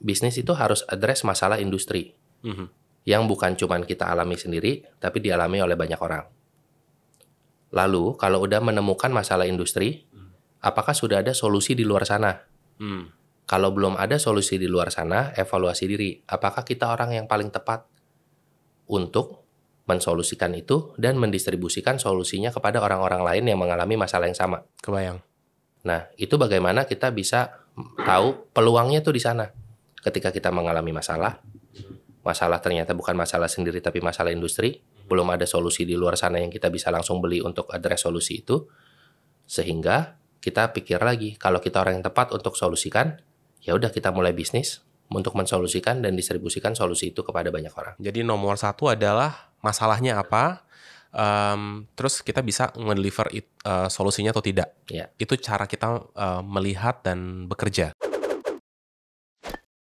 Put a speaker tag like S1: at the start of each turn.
S1: bisnis itu harus address masalah industri mm -hmm. yang bukan cuma kita alami sendiri, tapi dialami oleh banyak orang. Lalu, kalau udah menemukan masalah industri, mhm. apakah sudah ada solusi di luar sana? Mm. Kalau belum ada solusi di luar sana, evaluasi diri. Apakah kita orang yang paling tepat untuk mensolusikan itu dan mendistribusikan solusinya kepada orang-orang lain yang mengalami masalah yang sama? Kebayang. Nah, itu bagaimana kita bisa tahu peluangnya tuh di sana ketika kita mengalami masalah, masalah ternyata bukan masalah sendiri tapi masalah industri, belum ada solusi di luar sana yang kita bisa langsung beli untuk address solusi itu, sehingga kita pikir lagi kalau kita orang yang tepat untuk solusikan, ya udah kita mulai bisnis untuk mensolusikan dan distribusikan solusi itu kepada banyak orang. Jadi nomor satu
S2: adalah masalahnya apa, um, terus kita bisa ngedeliver it, uh, solusinya atau tidak. Yeah.
S3: Itu cara kita uh, melihat dan bekerja.